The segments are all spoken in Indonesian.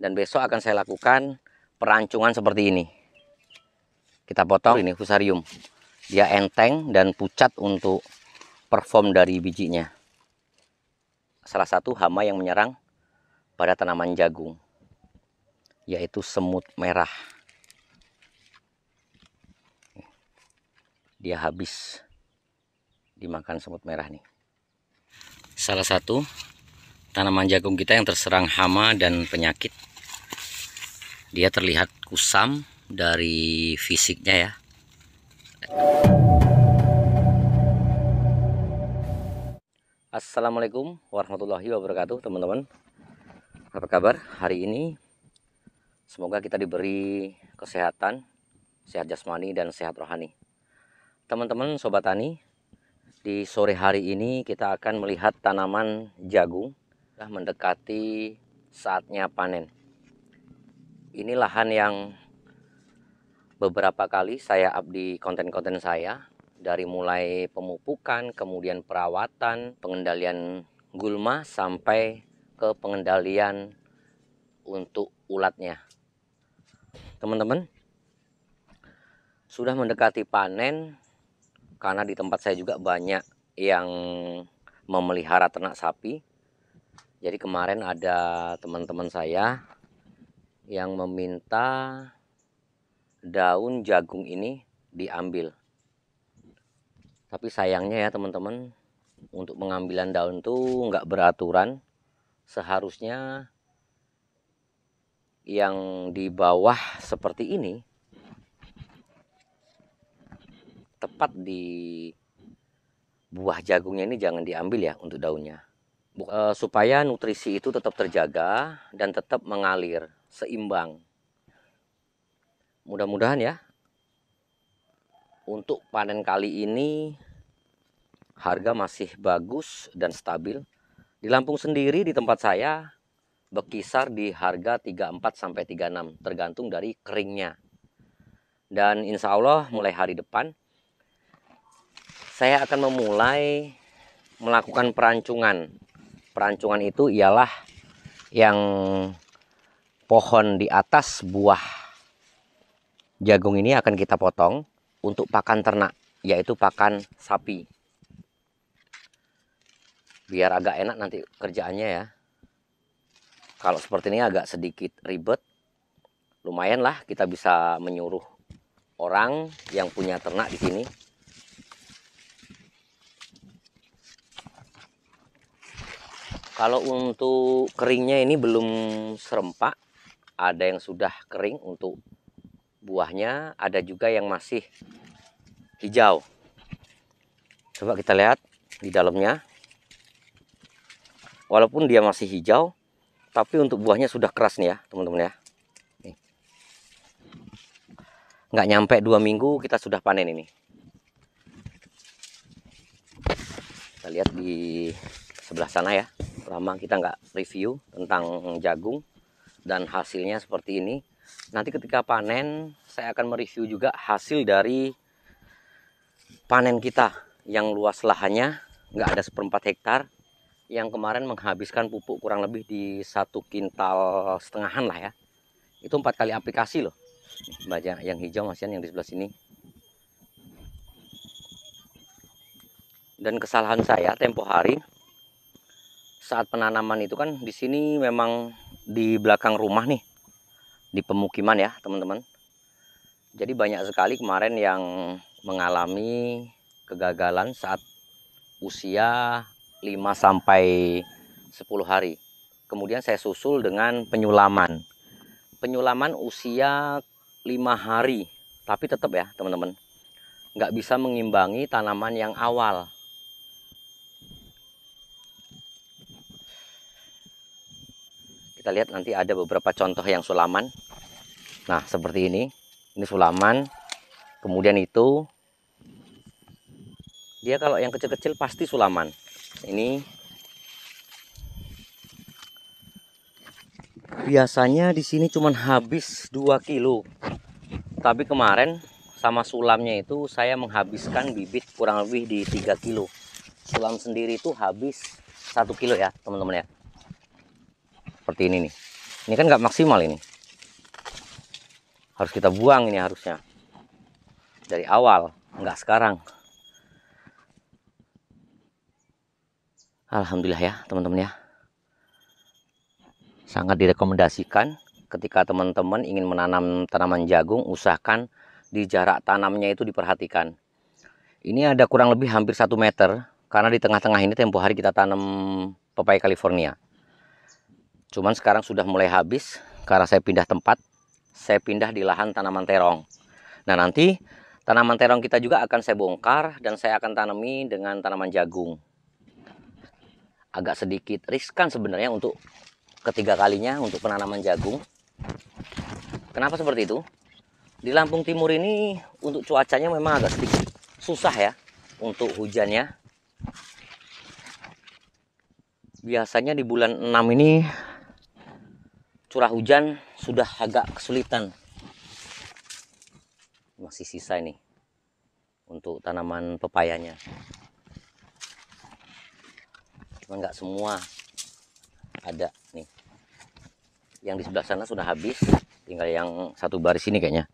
dan besok akan saya lakukan perancungan seperti ini kita potong ini fusarium dia enteng dan pucat untuk perform dari bijinya salah satu hama yang menyerang pada tanaman jagung yaitu semut merah dia habis dimakan semut merah nih salah satu tanaman jagung kita yang terserang hama dan penyakit dia terlihat kusam dari fisiknya ya Assalamualaikum warahmatullahi wabarakatuh teman-teman apa kabar hari ini semoga kita diberi kesehatan sehat jasmani dan sehat rohani teman-teman sobat tani di sore hari ini kita akan melihat tanaman jagung sudah mendekati saatnya panen ini lahan yang beberapa kali saya up di konten-konten saya dari mulai pemupukan, kemudian perawatan, pengendalian gulma sampai ke pengendalian untuk ulatnya. Teman-teman, sudah mendekati panen karena di tempat saya juga banyak yang memelihara ternak sapi. Jadi kemarin ada teman-teman saya yang meminta daun jagung ini diambil. Tapi sayangnya ya teman-teman, untuk pengambilan daun tuh nggak beraturan. Seharusnya yang di bawah seperti ini, tepat di buah jagungnya ini jangan diambil ya untuk daunnya. Eh, supaya nutrisi itu tetap terjaga dan tetap mengalir seimbang. Mudah-mudahan ya untuk panen kali ini harga masih bagus dan stabil. Di Lampung sendiri di tempat saya berkisar di harga 34 sampai 36 tergantung dari keringnya. Dan insya Allah mulai hari depan saya akan memulai melakukan perancungan. Perancungan itu ialah yang pohon di atas buah jagung ini akan kita potong untuk pakan ternak, yaitu pakan sapi. Biar agak enak nanti kerjaannya ya. Kalau seperti ini agak sedikit ribet, lumayan lah kita bisa menyuruh orang yang punya ternak di sini. Kalau untuk keringnya ini belum serempak, ada yang sudah kering untuk buahnya, ada juga yang masih hijau. Coba kita lihat di dalamnya. Walaupun dia masih hijau, tapi untuk buahnya sudah keras nih ya, teman-teman ya. Nggak nyampe dua minggu kita sudah panen ini. Kita lihat di sebelah sana ya. Lama kita nggak review tentang jagung dan hasilnya seperti ini. Nanti ketika panen saya akan mereview juga hasil dari panen kita yang luas lahannya nggak ada seperempat hektar yang kemarin menghabiskan pupuk kurang lebih di satu kintal setengahan lah ya. Itu empat kali aplikasi loh. banyak yang hijau masian yang di sebelah sini. Dan kesalahan saya tempo hari saat penanaman itu kan di sini memang di belakang rumah nih di pemukiman ya teman-teman jadi banyak sekali kemarin yang mengalami kegagalan saat usia 5 sampai 10 hari kemudian saya susul dengan penyulaman penyulaman usia 5 hari tapi tetap ya teman-teman nggak bisa mengimbangi tanaman yang awal kita lihat nanti ada beberapa contoh yang sulaman nah seperti ini ini sulaman kemudian itu dia kalau yang kecil-kecil pasti sulaman ini biasanya di sini cuman habis 2 kilo tapi kemarin sama sulamnya itu saya menghabiskan bibit kurang lebih di 3 kilo sulam sendiri itu habis 1 kilo ya teman-teman ya seperti ini nih ini kan nggak maksimal ini harus kita buang ini harusnya dari awal nggak sekarang Alhamdulillah ya teman-teman ya sangat direkomendasikan ketika teman-teman ingin menanam tanaman jagung usahakan di jarak tanamnya itu diperhatikan ini ada kurang lebih hampir satu meter karena di tengah-tengah ini tempo hari kita tanam pepaya California Cuman sekarang sudah mulai habis karena saya pindah tempat. Saya pindah di lahan tanaman terong. Nah nanti tanaman terong kita juga akan saya bongkar dan saya akan tanami dengan tanaman jagung. Agak sedikit riskan sebenarnya untuk ketiga kalinya untuk penanaman jagung. Kenapa seperti itu? Di Lampung Timur ini untuk cuacanya memang agak sedikit susah ya untuk hujannya biasanya di bulan 6 ini curah hujan sudah agak kesulitan masih sisa ini untuk tanaman pepayanya cuma nggak semua ada nih yang di sebelah sana sudah habis tinggal yang satu baris ini kayaknya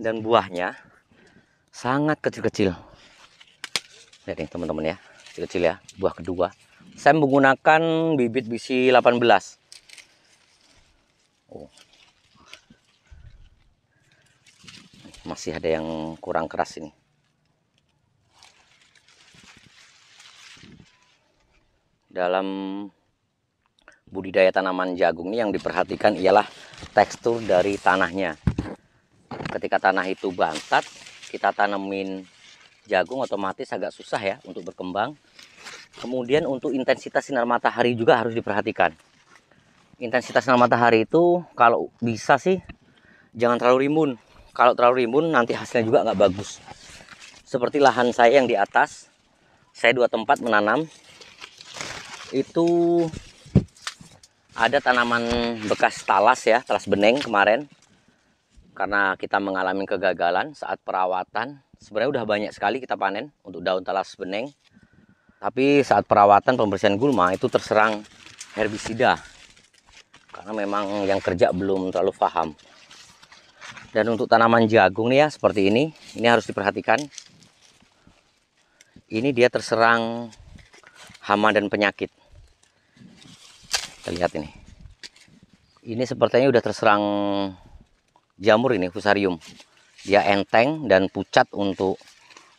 dan buahnya sangat kecil-kecil lihat nih teman-teman ya kecil-kecil ya buah kedua saya menggunakan bibit BC 18 oh. masih ada yang kurang keras ini dalam budidaya tanaman jagung ini yang diperhatikan ialah tekstur dari tanahnya ketika tanah itu bantat kita tanamin jagung otomatis agak susah ya untuk berkembang Kemudian untuk intensitas sinar matahari juga harus diperhatikan. Intensitas sinar matahari itu kalau bisa sih jangan terlalu rimbun. Kalau terlalu rimbun nanti hasilnya juga nggak bagus. Seperti lahan saya yang di atas, saya dua tempat menanam itu ada tanaman bekas talas ya, talas beneng kemarin. Karena kita mengalami kegagalan saat perawatan, sebenarnya udah banyak sekali kita panen untuk daun talas beneng tapi saat perawatan pembersihan gulma itu terserang herbisida. Karena memang yang kerja belum terlalu paham. Dan untuk tanaman jagung nih ya seperti ini, ini harus diperhatikan. Ini dia terserang hama dan penyakit. Kita lihat ini. Ini sepertinya udah terserang jamur ini, fusarium. Dia enteng dan pucat untuk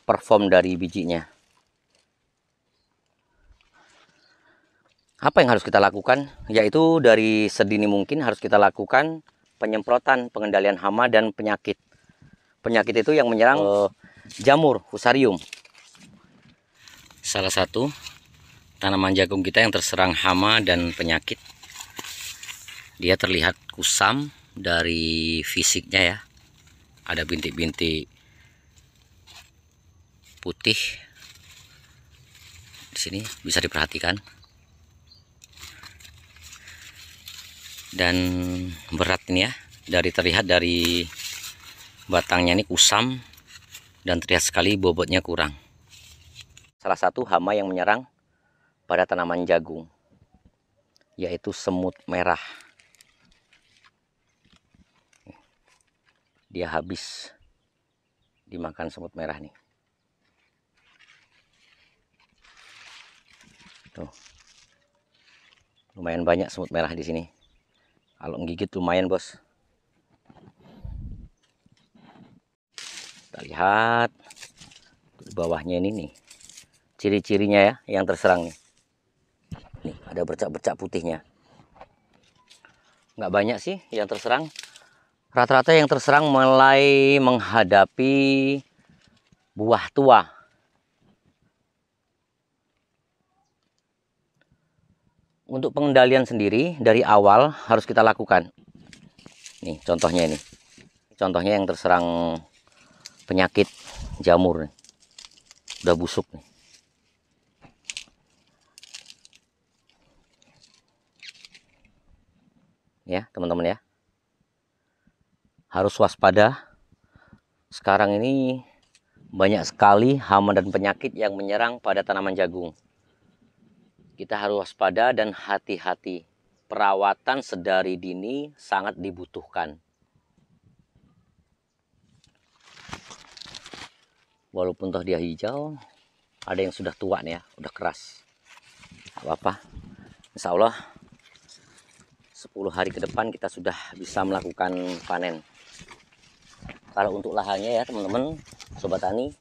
perform dari bijinya. apa yang harus kita lakukan? Yaitu dari sedini mungkin harus kita lakukan penyemprotan pengendalian hama dan penyakit. Penyakit itu yang menyerang uh, jamur fusarium. Salah satu tanaman jagung kita yang terserang hama dan penyakit. Dia terlihat kusam dari fisiknya ya. Ada bintik-bintik putih. Di sini bisa diperhatikan. dan berat ini ya dari terlihat dari batangnya ini kusam dan terlihat sekali bobotnya kurang salah satu hama yang menyerang pada tanaman jagung yaitu semut merah dia habis dimakan semut merah nih tuh lumayan banyak semut merah di sini kalau nggigit lumayan bos kita lihat di bawahnya ini nih ciri-cirinya ya yang terserang nih nih ada bercak-bercak putihnya nggak banyak sih yang terserang rata-rata yang terserang mulai menghadapi buah tua untuk pengendalian sendiri dari awal harus kita lakukan. Nih contohnya ini. Contohnya yang terserang penyakit jamur. Udah busuk nih. Ya, teman-teman ya. Harus waspada. Sekarang ini banyak sekali hama dan penyakit yang menyerang pada tanaman jagung. Kita harus waspada dan hati-hati. Perawatan sedari dini sangat dibutuhkan. Walaupun toh dia hijau, ada yang sudah tua nih ya, udah keras. apa-apa. Insya Allah 10 hari ke depan kita sudah bisa melakukan panen. Kalau untuk lahannya ya teman-teman, sobat tani,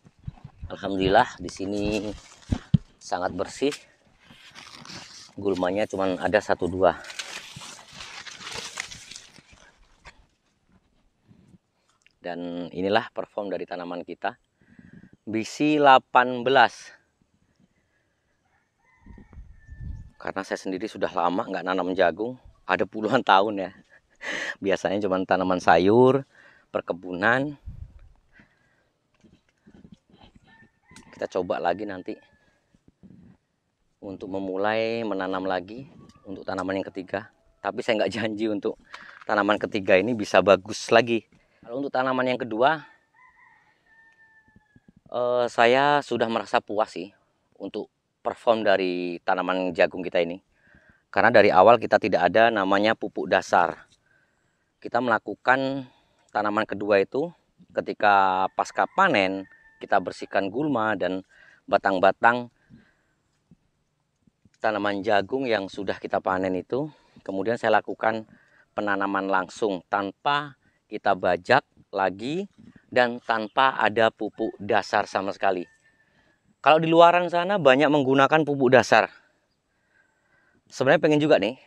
alhamdulillah di sini sangat bersih, gulmanya cuman ada satu dua dan inilah perform dari tanaman kita BC 18 karena saya sendiri sudah lama nggak nanam jagung ada puluhan tahun ya biasanya cuman tanaman sayur perkebunan kita coba lagi nanti untuk memulai menanam lagi untuk tanaman yang ketiga. Tapi saya nggak janji untuk tanaman ketiga ini bisa bagus lagi. Kalau untuk tanaman yang kedua, eh, saya sudah merasa puas sih untuk perform dari tanaman jagung kita ini. Karena dari awal kita tidak ada namanya pupuk dasar. Kita melakukan tanaman kedua itu ketika pasca panen kita bersihkan gulma dan batang-batang tanaman jagung yang sudah kita panen itu kemudian saya lakukan penanaman langsung tanpa kita bajak lagi dan tanpa ada pupuk dasar sama sekali. Kalau di luaran sana banyak menggunakan pupuk dasar. Sebenarnya pengen juga nih,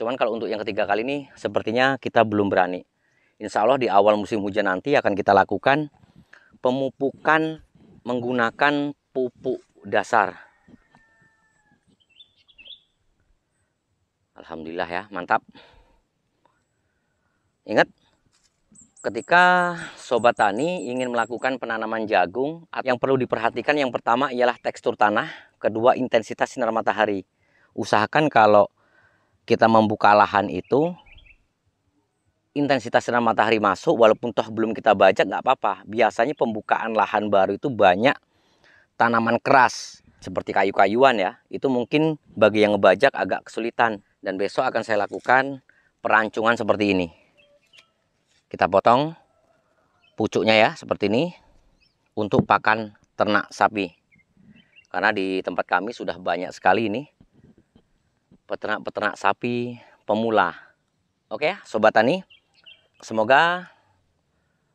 cuman kalau untuk yang ketiga kali ini sepertinya kita belum berani. Insya Allah di awal musim hujan nanti akan kita lakukan pemupukan menggunakan pupuk dasar Alhamdulillah ya mantap ingat ketika sobat tani ingin melakukan penanaman jagung yang perlu diperhatikan yang pertama ialah tekstur tanah kedua intensitas sinar matahari usahakan kalau kita membuka lahan itu intensitas sinar matahari masuk walaupun toh belum kita bajak nggak apa-apa biasanya pembukaan lahan baru itu banyak tanaman keras seperti kayu-kayuan ya itu mungkin bagi yang ngebajak agak kesulitan dan besok akan saya lakukan perancungan seperti ini kita potong pucuknya ya seperti ini untuk pakan ternak sapi karena di tempat kami sudah banyak sekali ini peternak-peternak sapi pemula oke ya, sobat tani semoga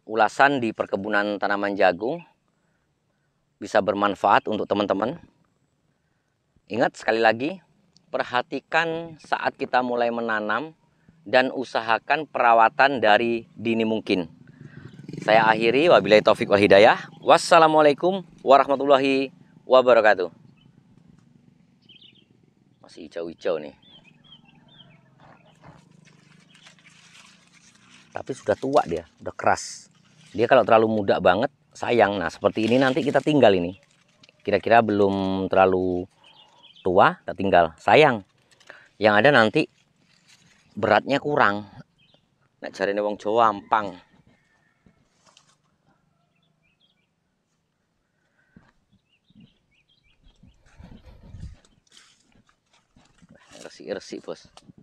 ulasan di perkebunan tanaman jagung bisa bermanfaat untuk teman-teman ingat sekali lagi Perhatikan saat kita mulai menanam dan usahakan perawatan dari dini mungkin. Saya akhiri wabillahi taufik wal hidayah. Wassalamualaikum warahmatullahi wabarakatuh. Masih hijau-hijau nih. Tapi sudah tua dia, sudah keras. Dia kalau terlalu muda banget sayang. Nah, seperti ini nanti kita tinggal ini. Kira-kira belum terlalu tua tinggal sayang yang ada nanti beratnya kurang nak cari wong Jawa ampang resik-resik bos